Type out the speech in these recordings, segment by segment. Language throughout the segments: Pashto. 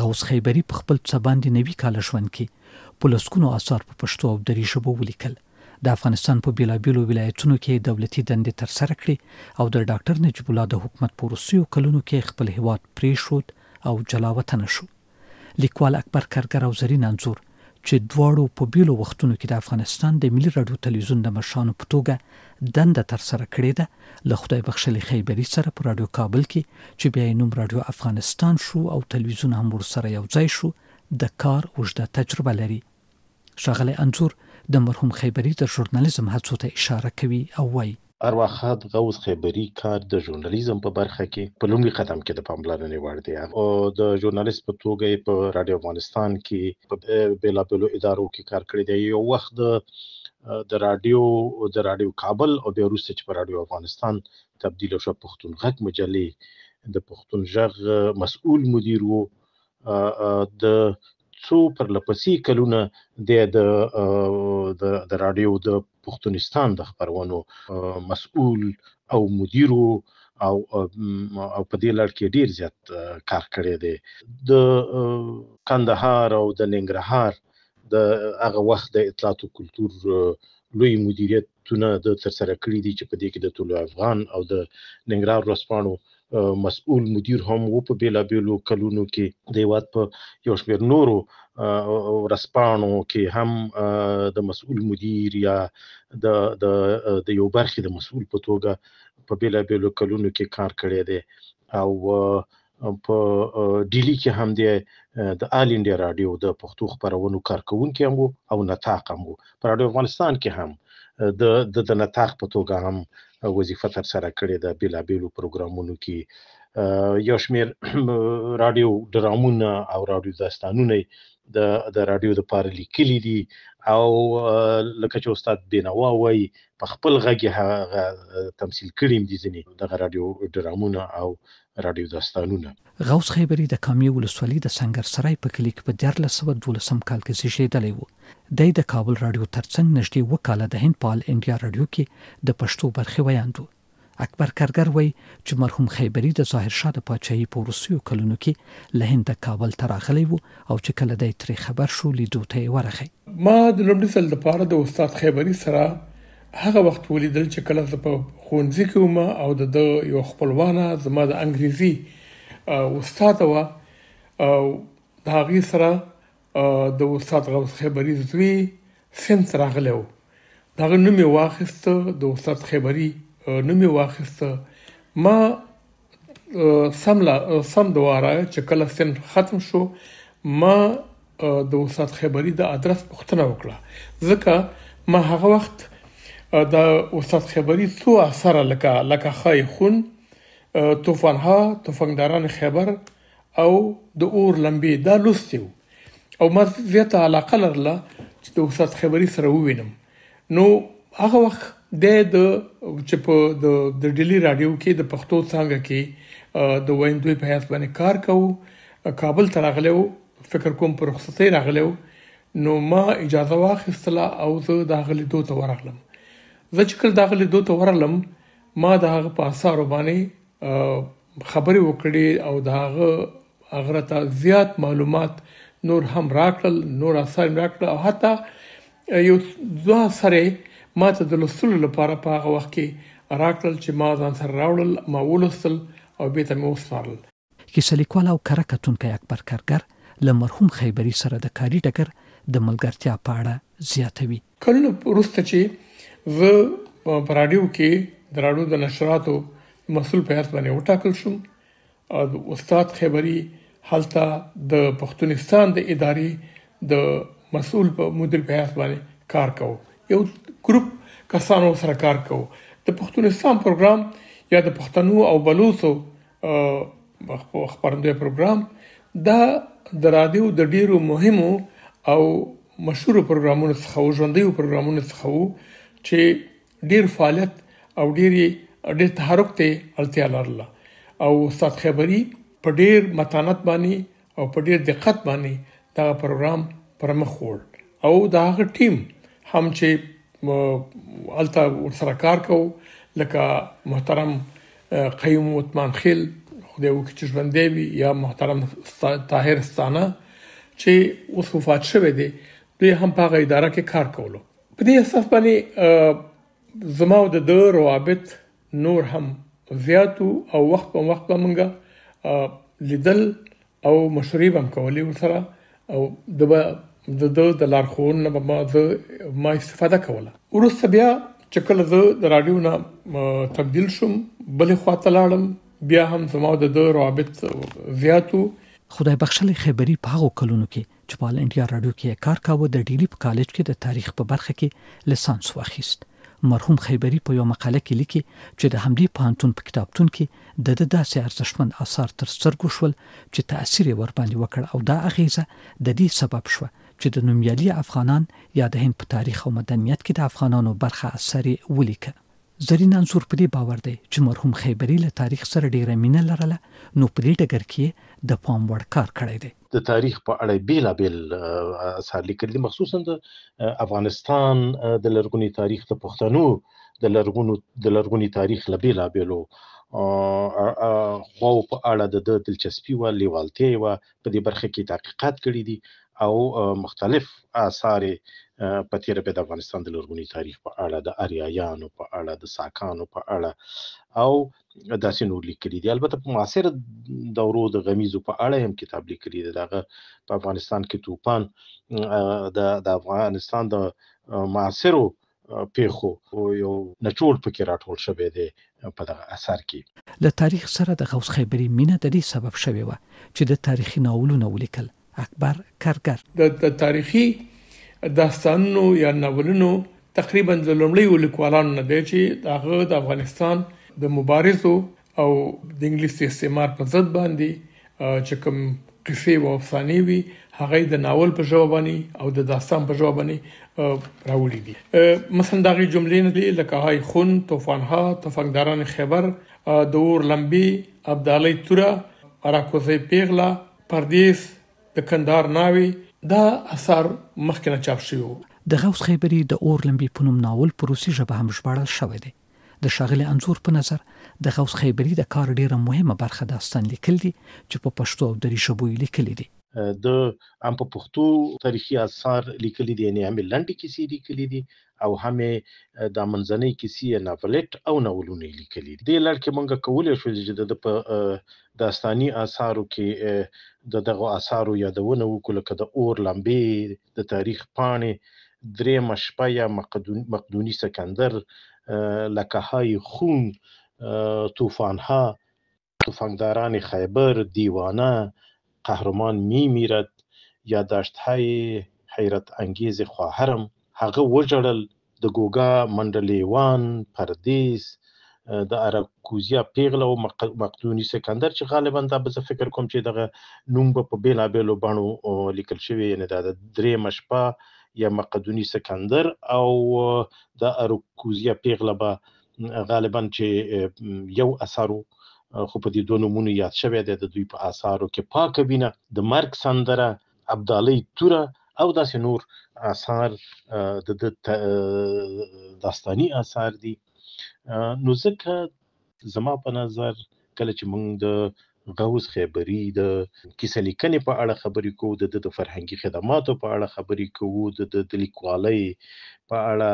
غوث خیبری په خپل څه باندې نوي کال شوند کې پولسکونو آثار په پښتو او دری ژبه ولیکل د افغانستان په بیلابیلو ولایتونو کې دولتي دندې تر سره کړې او د ډاکټر نجیب الله د حکومت پروسیو کلونو کې خپل هیواد پریښود او جلا وطن شو لیکوال اکبر کرګر او زرین انزور چې دواړو په بیلو وختونو کې د افغانستان د ملي رادیو تلویزیون د مشانو په توګه دند تر سره کړې ده له خدای بخښلې خیبري سره په رادیو کابل کې چې بیا نوم رادیو افغانستان شو او تلویزیون هم ور سره یو ځای شو د کار وجده تجربه لري شغله انزور د مرحوم خیبري د ژورنالیزم هڅو ته اشاره کوي او وایي ارواښاد غوث خیبري کار د ژورنالیزم په برخه کې په لومړي قدم کې د پاملرنې وړ دی او د ژورنالیست په توګه په رادیو افغانستان کې په بیلابلو ادارو کې کار کړی دی یو وخت د د رادیو د رادیو کابل او د روسي چې په رادیو افغانستان تبدیل شو پښتون غږ مجلې د پښتون ژغ مسؤل مدیر وو د څو پر لپسې کلونه د د رادیو د پښتونستان د خبرونو مسؤل او مدیر او او په دې لړ کې ډیر زیات کار کړی دی د کندهار او د ننګرهار د هغه وخت د اطلاعات او کلتور لوی مدیریتونه د ترسره کړی دي چې په دې کې د ټولو افغان او د ننګرهار رسپانو مسؤل مدیر هم وو په بیلابیلو کلونو کې د هیواد په یو شمېر نورو ورسپانو کې هم د مسؤل مدیر یا د د د یو برخې د مسؤل په توګه په بیلابیلو کلونو کې کار کړی دی او په ډیلی کې هم دی د آل انډیا رادیو د پښتو خبرونو کارکونکو هم وو او نتاق هم وو پر افغانستان کې هم د د نتاق په توګه هم وظیفه تر سره کړې ده بیلابیلو پروګرامونو کې یو شمیر رادیو ډرامونه او رادیو داستانونه د د رادیو د پاره لیکلي دي او لکه چې استاد بینوا وایي په خپل غږ هغه تمثيل کړی دي ځنی د رادیو ډرامونه او رادیو داستانونه غوث خیبری د کامی ولسوالۍ د سنگر سرای په کلیک په 1912 کال کې زیږیدلی و د د کابل رادیو ترڅنګ نږدې وکاله د هند پال انډیا رادیو کې د پښتو برخه ویاندو اکبر کرګر وای چې مرحوم خیبری د ظاهر شاه د پاچاهي په روسیو کلونو کې له هند کابل ته راغلی وو او چې کله د تری خبر شو لیدو ته ورخی ما د لومړي سل د پاره د استاد خیبری سره هغه وخت ولیدل چې کله زه په خونځي کې وم او د یو خپلوانه زما د انګریزي استاد و او د هغه سره د استاد غوث خیبری زوی سنت راغلو دا نوم یې واخیست د استاد خیبری نوم یې واخیسته ما سم لا سم دواره چې کله سن ختم شو ما د وسات خبري د ادرس پوښتنه وکړه ځکه ما هغه وخت د وسات خبري څو اثر لکه لکه خای خون توفانها توفنګداران خبر او د اور لمبي دا لوستیو او ما زیاته علاقه لرله چې د وسات خبري سره ووینم نو هغه وخت د د چې په د د ډیلی رادیو کې د پښتو څنګه کې د ویندوی په حیثیت باندې کار کوو کابل ته راغلو فکر کوم پر رخصتي راغلو نو ما اجازه واخیستله او زه د غلي دوه ته ورغلم زه چې کله د غلي دوه ته ورغلم ما د هغه په اثر باندې خبرې وکړې او د هغه هغه ته زیات معلومات نور هم راکړل نور اثر راکړل او حتی یو دوه سره ما ته د لوستلو لپاره په هغه وخت کې راکړل چې ما ځان سره راوړل ما ولوستل او به ته مې وسپارل کیسه لیکوال او کرکټونکي اکبر کارګر له مرحوم خیبری سره د کاری ټکر د ملګرتیا په اړه زیاتوي کله وروسته چې و په رادیو کې دراړو د نشراتو مسول په اړه باندې وټاکل شوم او استاد خیبری حالته د پښتونستان د ادارې د مسول په مدیر په اړه باندې کار کوو یو ګروپ کسانو سره کار کوو د پښتونستان پروګرام یا د پښتنو او بلوڅو خبرندوی پروګرام دا د رادیو د ډیرو مهمو او مشهور پروګرامونو څخه ژوندۍ پروګرامونو څخه چې ډیر فعالیت او ډیر ډیر تحرک ته التیا لرله او استاد خبري په ډیر متانت باندې او په ډیر دقت باندې دا پروګرام پرمخ وړ او دا غ ټیم هم چې الته ورسره کار کو لکه محترم قیم عثمان خیل خدای وکړي چې ژوند دی یا محترم طاهر ستانه چې اوس وفات شوی دی دوی هم په هغه اداره کې کار کولو په دې اساس باندې زما د د روابط نور هم زیاتو او وخت په وخت باندې لیدل او مشورې هم کولې ورسره او د د دوه د لارخون نه ما د ما استفاده کوله ورسته بیا چې کله زه د رادیو نه تبدیل شوم بلې خواته لاړم بیا هم زما د دوه رابط زیاتو خدای بخښلې خبري په هغو کلونو کې چې په انډیا رادیو کې کار کاوه د ډیلی په کالج کې د تاریخ په برخه کې لسانس واخیست مرحوم خیبری په یو مقاله کې لیکي چې د همدې پانتون په کتابتون کې د داسې ارزښتمن آثار تر سترګو شول چې تاثیر یې ور باندې وکړ او دا اغیزه د دې سبب شوه چې د نومیالي افغانان یا د هند په تاریخ او مدنیت کې د افغانانو برخه اثر ولیکه زرین انصور په دې باور دی چې مرحوم خیبری له تاریخ سره ډیره مینه لرله نو په دې ډګر کې د پام وړ کار کړی دی د تاریخ په اړه بیلابل اثار لیکل دي مخصوصا د افغانستان د لرغونی تاریخ د پښتنو د لرغونو د لرغونی تاریخ لبیلابلو خو په اړه د دلچسپي او لیوالتي او په دې برخه کې تحقیقات کړي دي او مختلف آثار په تیر به د افغانستان د لورغونی تاریخ په اړه د اریایانو په اړه د ساکانو په اړه او داسې نور لیکلي دي البته په معاصر دورو د غمیزو په اړه هم کتاب لیکلي دی دغه په افغانستان کې توپان د د افغانستان د معاصرو پیښو یو نچول پکې راټول شوی دی په دغه اثر کې له تاریخ سره د غوث خیبري مینه د دې سبب شوی و چې د تاریخي ناولونه ولیکل اکبر کرګر د دا تاریخي داستانونو یا ناولونو تقریبا د لومړی ولیکوالانو نه دی چې داغه د افغانستان د مبارزو او د انګلیس استعمار په ضد باندې چې کوم قصې او افسانې وي هغه د ناول په ژبه باندې او د داستان په ژبه باندې راوړي دي مثلا دا غي جملې نه دي لکه هاي خون طوفانها تفنګداران خبر دور لمبي عبدالي توره اراکوزي پیغلا پردیس د کندهار ناوي دا اثر مخکنه چاپ شوی د غوث خیبری د اورلمبي پونم ناول په روسي ژبه هم ژباړل شوی دی د شاغل انصور په نظر د غوث خیبری د کار ډیره مهمه برخه داستان لیکل دي چې په پښتو او دري ژبه لیکل دي د هم په پښتو تاریخي آثار لیکلي دي یعنی هم لنډې کیسې لیکلي دي او هم د منځنۍ کیسې ناولټ او ناولونه لیکلي دي د لړ کې مونږ کولای شو چې د په داستاني آثارو کې د دغه آثارو یادونه وکړو کله د اور لمبې د تاریخ پاڼې درې مشپه یا مقدون مقدونی سکندر لکه های خون طوفان ها طوفانداران خیبر دیوانه قهرمان می میرد یا داشتهای حیرت انگیز خواهرم هغه وژړل د ګوګا منډلیوان پردیس د اراکوزیا پیغله او مقدونی سکندر چې غالبا دا به زه فکر کوم چې دغه نوم به په بیلابیلو بڼو لیکل شوی یعنی دا د درېمه شپه یا مقدونی سکندر او د اراکوزیا پیغله به غالبا چې یو اثر وو خو په دې دوه نومونو یاد شوی دی د دوی په آثارو کې پاکه وینه د مرګ سندره ابدالي توره او داسې نور آثار د داستاني آثار دي نو ځکه زما په نظر کله چې موږ د غوث خبري د کیسه لیکنې په اړه خبرې کوو د د فرهنګي خدماتو په اړه خبرې کوو د د لیکوالۍ په اړه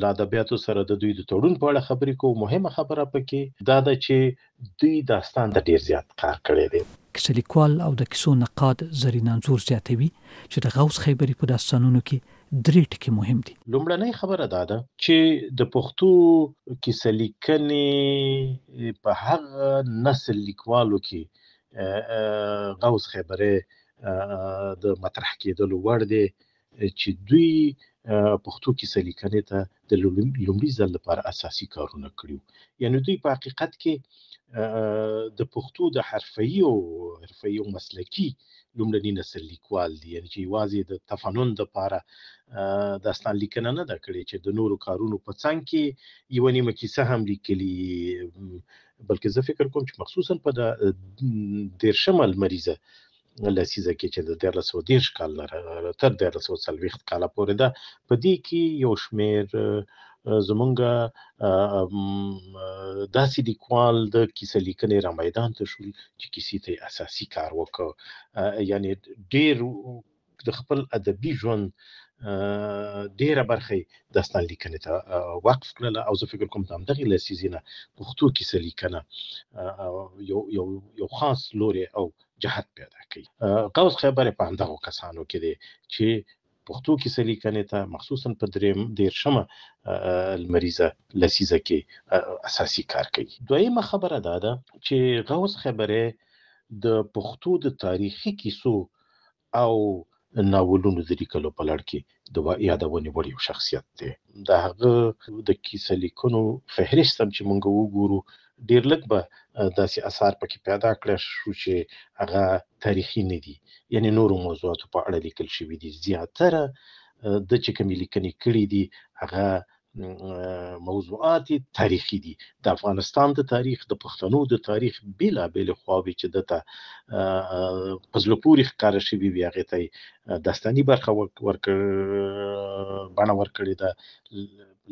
له ادبیاتو سره د دوی د تړون په اړه خبرې کوو مهمه خبره پکې دا ده چې دوی داستان د ډیر زیات کار کړی دی کښلیکوال او د کیسو نقاد زرین انزور زیاتوي چې د غوث خیبری په داستانونو کې درې ټکي مهم دي لومړنۍ خبره دا ده چې د پښتو کیسه لیکنې په هغه نسل لیکوالو کې غوث خبره د مطرح کېدلو وړ دي چې دوی پښتو کیسه لیکنې ته د لومړي ځل لپاره اساسي کارونه کړیو یعنی دوی په حقیقت کې د پښتو د حرفي او حرفي او مسلکی لومړني نسل لیکوال دي یعنی چې یوازې د تفنن د پاره داستان لیکنه نه ده کړې چې د نورو کارونو په څنګ کې یو نیمه کیسه هم لیکلي بلکې زه فکر کوم چې مخصوصا په د دیرشمه المریزه لسیزه کې چې د 1310 کال نه تر 1340 کال پورې ده په دې کې یو شمیر زمونږه داسې لیکوال د کیسه لیکنې را میدان ته شو چې کیسې ته اساسي کار وکړ یعنی ډېر د خپل ادبي ژوند ډیره برخه داستان لیکنې ته وقف کړل او زه فکر کوم دا همدغه لسیزینه پښتو کې لیکنه یو یو یو خاص لوري او جهت پیدا کوي قوس خبره په اندغه کسانو کې دي چې پښتو کې سلیکنې ته مخصوصا په دریم دیرشمه المریزه لسیزه کې اساسي کار کوي دویمه خبره دا ده چې غوث خبره د پښتو د تاریخي کیسو او ناولونو د لیکلو په لړ کې د یادونې وړ یو شخصیت دی د هغه د کیسه لیکونو فهرست هم چې مونږ وګورو ډیر لږ به داسې اثار پکې پیدا کړی شو چې هغه تاریخي نه دي یعنی نورو موضوعاتو په اړه لیکل شوي دي زیاتره د چې کومې لیکنې کړي دي هغه موضوعات تاریخي دي د افغانستان د تاریخ د پښتنو د تاریخ بیلابیل خواوې چې دته پزلوپوري ښکار شوي بیا غته داستاني برخه ورکړ بڼه ورکړې ده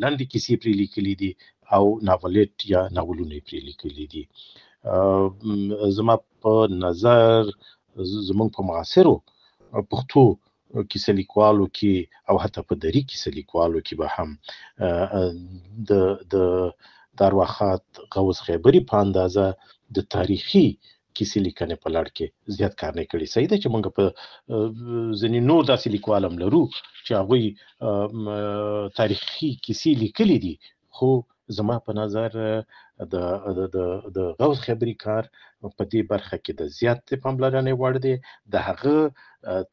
لنډې کیسې پرې لیکلې دي او ناولټ یا ناولونه پرې لیکلې دي زما په نظر زمونږ په معاصرو پښتو کیسه لیکوالو کې او حتی په دری کیسه لیکوالو کې به هم د د دارواخات غوث خیبری په اندازه د تاریخي کیسې لیکنې په لړ کې زیات کار نه کړی صحیح ده چې موږ په ځینې نور داسې لیکوالم لرو چې هغوی تاریخي کیسې لیکلې دي خو زما په نظر د د د د غوث خبري کار په دې برخه کې د زیات پاملرنې وړ دی د هغه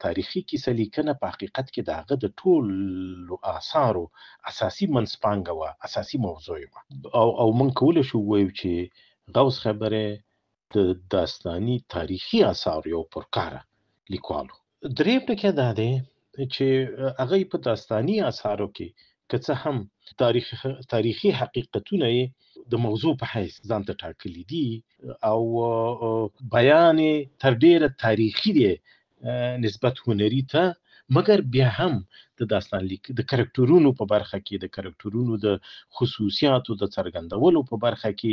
تاریخي کیسه لیکنه په حقیقت کې د هغه د ټولو آثارو اساسي منځپانګه وه اساسي موضوع وه او او موږ کولی شو ووایو چې غوث خبرې د داستاني تاریخي اثار یو پرکاره لیکوال و دریم ټکی دا دی چې هغه په داستاني اثارو کې که څه هم تاریخ تاریخي حقیقتونه یې د موضوع په حیث ځان ته ټاکلي دي او بیان تر ډیره تاریخي دی نسبت هنري ته مګر بیا هم د داستان لیک د کرکټرونو په برخه کې د کرکټرونو د خصوصیاتو د څرګندولو په برخه کې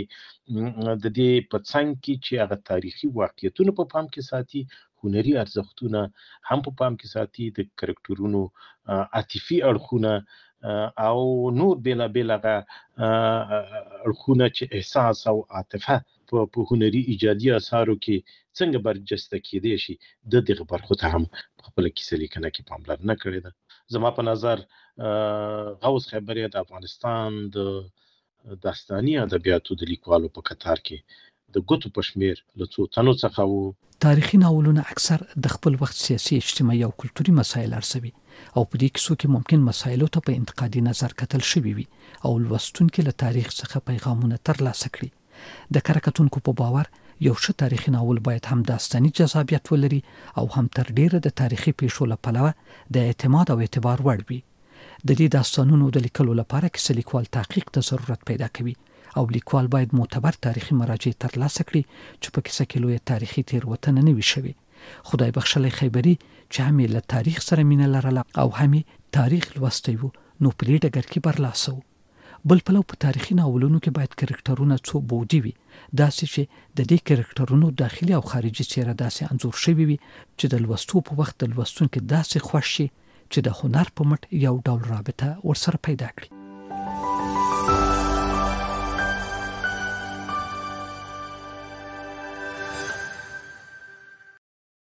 د دې په څنګ کې چې هغه تاریخي واقعیتونه په پا پام کې ساتي هنري ارزښتونه هم په پا پام کې ساتي د کرکټرونو عاطفي اړخونه او نور بېلابېل هغه اړخونه چې احساس او عاطفه په هنري ایجادي اثارو کې څنګه برجسته کیدی شي د دغه برخو ته هم خپل کیسه لیکنه کې پاملرنه کړې ده زما په نظر غوث خبرې د افغانستان د داستاني ادبیاتو د لیکوالو په کتار کې د ګوتو پښمیر له څو تنو څخه وو تاریخي ناولونه اکثر د خپل وخت سیاسي اجتماعي او کلتوري مسایل ارسوي او په دې کیسو کې ممکن مسایلو ته په انتقادي نظر کتل شوی وي او لوستونکو له تاریخ څخه پیغامونه ترلاسه کړي د کرکټونکو په باور یو ښه تاریخي ناول باید هم داستاني جذابیت ولري او هم تر ډیره د تاریخي پیښو لپاره د اعتماد او اعتبار وړ وي د دې داستانونو د لیکلو لپاره کې لیکوال تحقیق ته ضرورت پیدا کوي او لیکوال باید معتبر تاریخي مراجع ترلاسه کړي چې په کیسه کې لوی تاریخي تیروتنه نه وي شوی خدای بخښلې خیبری چې همې له تاریخ سره مینه لرله او همې تاریخ لوستي وو نو په دې ډګر کې برلاسه وو بل پلو په تاریخي ناولونو کې باید کرکټرونه څو بودی وي داسې چې د دې کرکټرونو داخلي او خارجي څیره داسې انزور شوی وي چې د لوستو په وخت د لوستونکو داسې خوشي چې د هنر په مټ یو ډول رابطه ورسره پیدا کړي